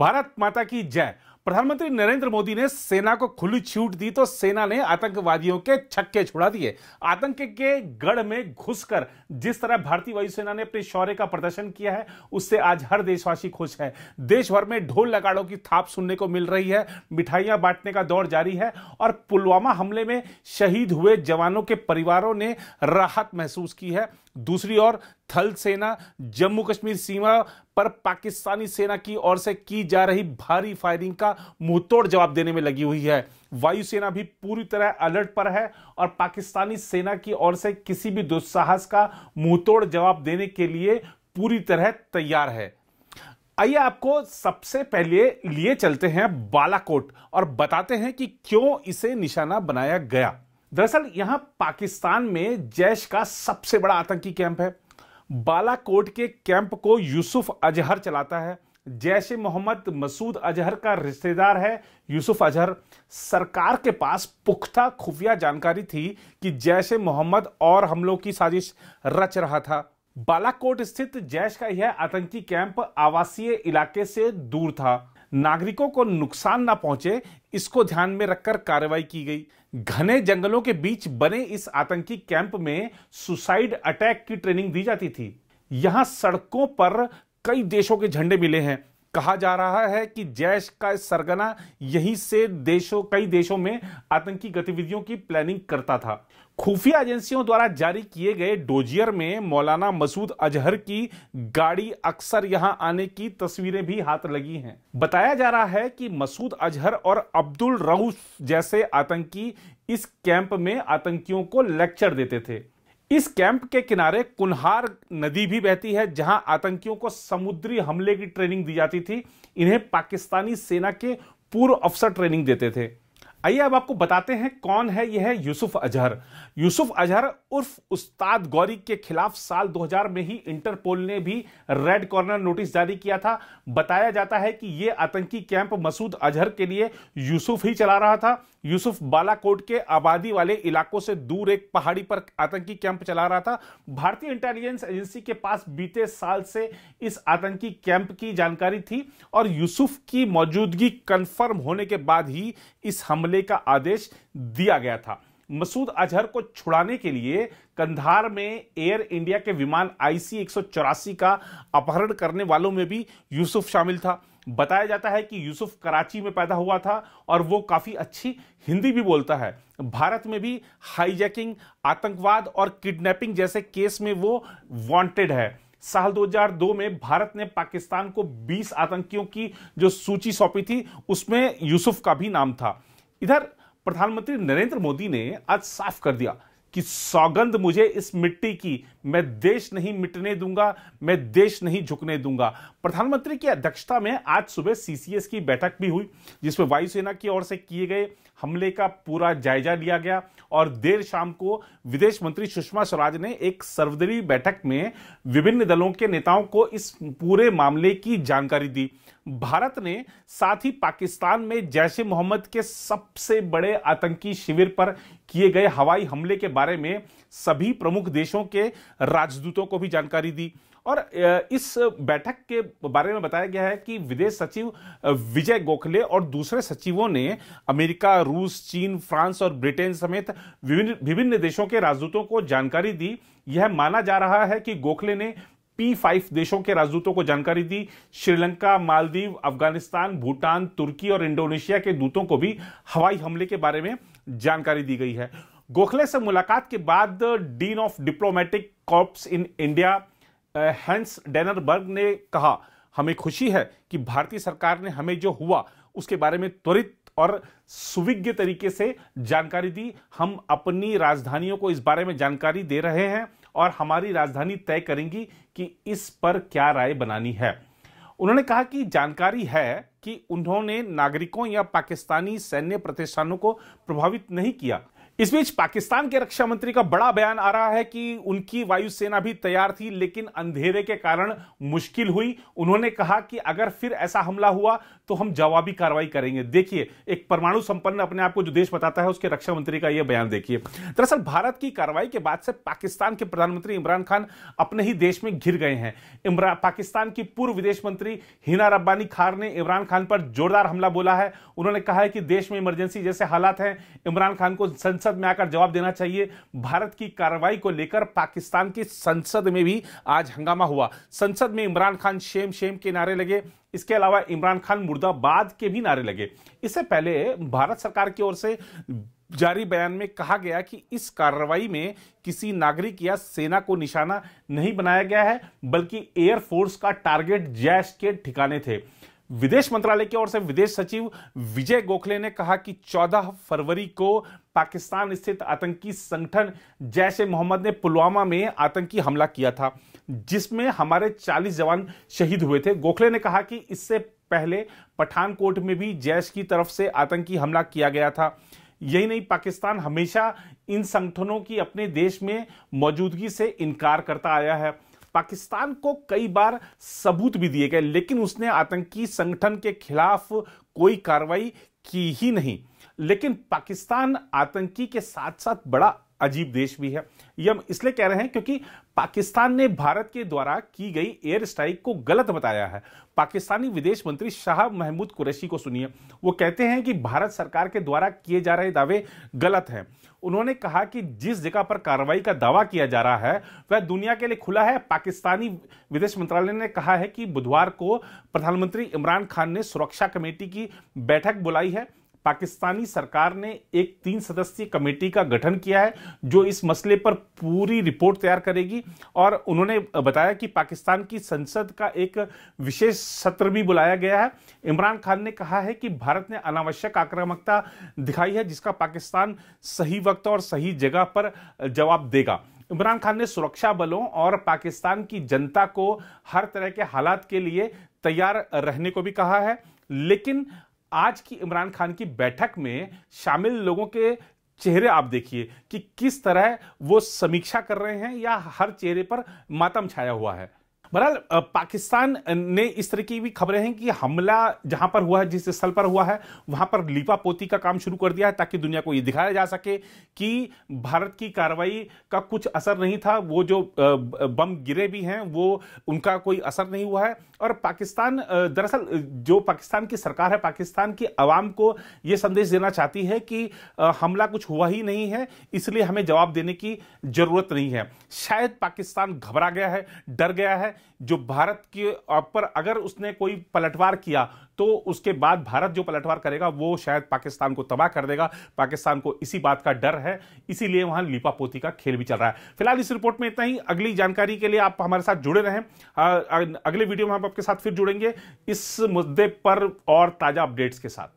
भारत माता की जय प्रधानमंत्री नरेंद्र मोदी ने सेना को खुली छूट दी तो सेना ने आतंकवादियों के छक्के छुड़ा दिए आतंक के गढ़ में घुसकर जिस तरह भारतीय वायुसेना ने अपने शौर्य का प्रदर्शन किया है उससे आज हर देशवासी खुश है देश भर में ढोल लगाड़ों की थाप सुनने को मिल रही है मिठाइयां बांटने का दौर जारी है और पुलवामा हमले में शहीद हुए जवानों के परिवारों ने राहत महसूस की है दूसरी ओर थल सेना जम्मू कश्मीर सीमा पर पाकिस्तानी सेना की ओर से की जा रही भारी फायरिंग का मुंहतोड़ जवाब देने में लगी हुई है वायुसेना भी पूरी तरह अलर्ट पर है और पाकिस्तानी सेना की ओर से किसी भी दुस्साहस का मुंहतोड़ जवाब देने के लिए पूरी तरह तैयार है आइए आपको सबसे पहले लिए चलते हैं बालाकोट और बताते हैं कि क्यों इसे निशाना बनाया गया दरअसल यहां पाकिस्तान में जैश का सबसे बड़ा आतंकी कैंप है बालाकोट के कैंप को यूसुफ अजहर चलाता है जैश मोहम्मद मसूद अजहर का रिश्तेदार है यूसुफ अजहर सरकार के पास पुख्ता खुफिया जानकारी थी कि जैश मोहम्मद और हमलों की साजिश रच रहा था बालाकोट स्थित जैश का यह आतंकी कैंप आवासीय इलाके से दूर था नागरिकों को नुकसान ना पहुंचे इसको ध्यान में रखकर कार्रवाई की गई घने जंगलों के बीच बने इस आतंकी कैंप में सुसाइड अटैक की ट्रेनिंग दी जाती थी यहां सड़कों पर कई देशों के झंडे मिले हैं कहा जा रहा है कि जैश का सरगना यहीं से देशों कई देशों में आतंकी गतिविधियों की प्लानिंग करता था खुफिया एजेंसियों द्वारा जारी किए गए डोजियर में मौलाना मसूद अजहर की गाड़ी अक्सर यहां आने की तस्वीरें भी हाथ लगी हैं बताया जा रहा है कि मसूद अजहर और अब्दुल रऊफ जैसे आतंकी इस कैंप में आतंकियों को लेक्चर देते थे इस कैंप के किनारे कुन्हार नदी भी बहती है जहां आतंकियों को समुद्री हमले की ट्रेनिंग दी जाती थी इन्हें पाकिस्तानी सेना के पूर्व अफसर ट्रेनिंग देते थे आइए अब आपको बताते हैं कौन है यह है यूसुफ अजहर यूसुफ अजहर उर्फ उस्ताद गौरी के खिलाफ साल 2000 में ही इंटरपोल ने भी रेड कॉर्नर नोटिस जारी किया था बताया जाता है कि यह आतंकी कैंप मसूद अजहर के लिए यूसुफ ही चला रहा था यूसुफ बालाकोट के आबादी वाले इलाकों से दूर एक पहाड़ी पर आतंकी कैंप चला रहा था भारतीय इंटेलिजेंस एजेंसी के पास बीते साल से इस आतंकी कैंप की जानकारी थी और यूसुफ की मौजूदगी कंफर्म होने के बाद ही इस हमले करने का आदेश दिया गया था मसूद अजहर को छुड़ाने के लिए कंधार में एयर इंडिया के विमान आईसी एक का अपहरण करने वालों में भी यूसुफ शामिल था बताया जाता है कि यूसुफ कराची में पैदा हुआ था और वो काफ़ी अच्छी हिंदी भी बोलता है भारत में भी हाईजैकिंग आतंकवाद और किडनैपिंग जैसे केस में वो वांटेड है साल 2002 में भारत ने पाकिस्तान को 20 आतंकियों की जो सूची सौंपी थी उसमें यूसुफ का भी नाम था इधर प्रधानमंत्री नरेंद्र मोदी ने आज साफ कर दिया कि सौगंध मुझे इस मिट्टी की मैं देश नहीं मिटने दूंगा मैं देश नहीं झुकने दूंगा प्रधानमंत्री की अध्यक्षता में आज सुबह सीसीएस की बैठक भी हुई जिसमें वायुसेना की ओर से किए गए हमले का पूरा जायजा लिया गया और देर शाम को विदेश मंत्री सुषमा स्वराज ने एक सर्वदलीय बैठक में विभिन्न दलों के नेताओं को इस पूरे मामले की जानकारी दी भारत ने साथ ही पाकिस्तान में जैश ए मोहम्मद के सबसे बड़े आतंकी शिविर पर किए गए हवाई हमले के बारे में सभी प्रमुख देशों के राजदूतों को भी जानकारी दी और इस बैठक के बारे में बताया गया है कि विदेश सचिव विजय गोखले और दूसरे सचिवों ने अमेरिका रूस चीन फ्रांस और ब्रिटेन समेत विभिन्न देशों के राजदूतों को जानकारी दी यह माना जा रहा है कि गोखले ने पी फाइव देशों के राजदूतों को जानकारी दी श्रीलंका मालदीव अफगानिस्तान भूटान तुर्की और इंडोनेशिया के दूतों को भी हवाई हमले के बारे में जानकारी दी गई है गोखले से मुलाकात के बाद dean of diplomatic corps in India Hans Dannenberg ने कहा हमें खुशी है कि भारतीय सरकार ने हमें जो हुआ उसके बारे में त्वरित और सुविज्ञ तरीके से जानकारी दी हम अपनी राजधानियों को इस बारे में जानकारी दे रहे हैं और हमारी राजधानी तय करेंगी कि इस पर क्या राय बनानी है उन्होंने कहा कि जानकारी है कि उन्होंने नागरिकों या पाकिस्तानी सैन्य प्रतिष्ठानों को प्रभावित नहीं किया इस बीच पाकिस्तान के रक्षा मंत्री का बड़ा बयान आ रहा है कि उनकी वायुसेना भी तैयार थी लेकिन अंधेरे के कारण मुश्किल हुई उन्होंने कहा कि अगर फिर ऐसा हमला हुआ तो हम जवाबी कार्रवाई करेंगे देखिए एक परमाणु संपन्न अपने आप को जो देश बताता है उसके रक्षा मंत्री का यह बयान देखिए दरअसल भारत की कार्रवाई के बाद से पाकिस्तान के प्रधानमंत्री इमरान खान अपने ही देश में घिर गए हैं पाकिस्तान की पूर्व विदेश मंत्री हिना रब्बानी खार ने इमरान खान पर जोरदार हमला बोला है उन्होंने कहा है कि देश में इमरजेंसी जैसे हालात हैं इमरान खान को संसद में आकर जवाब देना चाहिए भारत की कार्रवाई को लेकर पाकिस्तान की संसद में भी आज हंगामा हुआ संसद में इमरान खान शेम शेम के नारे लगे इसके अलावा इमरान खान मुर्दाबाद के भी नारे लगे इससे पहले भारत सरकार की ओर से जारी बयान में कहा गया कि इस कार्रवाई में किसी नागरिक या सेना को निशाना नहीं बनाया गया है बल्कि एयरफोर्स का टारगेट जैश के ठिकाने थे विदेश मंत्रालय की ओर से विदेश सचिव विजय गोखले ने कहा कि 14 फरवरी को पाकिस्तान स्थित आतंकी संगठन जैश ए मोहम्मद ने पुलवामा में आतंकी हमला किया था जिसमें हमारे 40 जवान शहीद हुए थे गोखले ने कहा कि इससे पहले पठानकोट में भी जैश की तरफ से आतंकी हमला किया गया था यही नहीं पाकिस्तान हमेशा इन संगठनों की अपने देश में मौजूदगी से इनकार करता आया है पाकिस्तान को कई बार सबूत भी दिए गए लेकिन उसने आतंकी संगठन के खिलाफ कोई कार्रवाई की ही नहीं लेकिन पाकिस्तान आतंकी के साथ साथ बड़ा अजीब देश भी है ये हम इसलिए कह रहे हैं क्योंकि पाकिस्तान ने भारत के द्वारा की गई एयर स्ट्राइक को गलत बताया है पाकिस्तानी विदेश मंत्री शाह महमूद कुरैशी को सुनिए वो कहते हैं कि भारत सरकार के द्वारा किए जा रहे दावे गलत हैं उन्होंने कहा कि जिस जगह पर कार्रवाई का दावा किया जा रहा है वह दुनिया के लिए खुला है पाकिस्तानी विदेश मंत्रालय ने कहा है कि बुधवार को प्रधानमंत्री इमरान खान ने सुरक्षा कमेटी की बैठक बुलाई है पाकिस्तानी सरकार ने एक तीन सदस्यीय कमेटी का गठन किया है जो इस मसले पर पूरी रिपोर्ट तैयार करेगी और उन्होंने बताया कि पाकिस्तान की संसद का एक विशेष सत्र भी बुलाया गया है इमरान खान ने कहा है कि भारत ने अनावश्यक आक्रामकता दिखाई है जिसका पाकिस्तान सही वक्त और सही जगह पर जवाब देगा इमरान खान ने सुरक्षा बलों और पाकिस्तान की जनता को हर तरह के हालात के लिए तैयार रहने को भी कहा है लेकिन आज की इमरान खान की बैठक में शामिल लोगों के चेहरे आप देखिए कि किस तरह वो समीक्षा कर रहे हैं या हर चेहरे पर मातम छाया हुआ है बहरहाल पाकिस्तान ने इस तरह की भी खबरें हैं कि हमला जहां पर हुआ है जिस स्थल पर हुआ है वहां पर लिपा पोती का काम शुरू कर दिया है ताकि दुनिया को ये दिखाया जा सके कि भारत की कार्रवाई का कुछ असर नहीं था वो जो बम गिरे भी हैं वो उनका कोई असर नहीं हुआ है और पाकिस्तान दरअसल जो पाकिस्तान की सरकार है पाकिस्तान की आवाम को ये संदेश देना चाहती है कि हमला कुछ हुआ ही नहीं है इसलिए हमें जवाब देने की जरूरत नहीं है शायद पाकिस्तान घबरा गया है डर गया है जो भारत के पर अगर उसने कोई पलटवार किया तो उसके बाद भारत जो पलटवार करेगा वो शायद पाकिस्तान को तबाह कर देगा पाकिस्तान को इसी बात का डर है इसीलिए वहां लिपापोती का खेल भी चल रहा है फिलहाल इस रिपोर्ट में इतना ही अगली जानकारी के लिए आप हमारे साथ जुड़े रहें अगले वीडियो में हम आपके साथ फिर जुड़ेंगे इस मुद्दे पर और ताजा अपडेट्स के साथ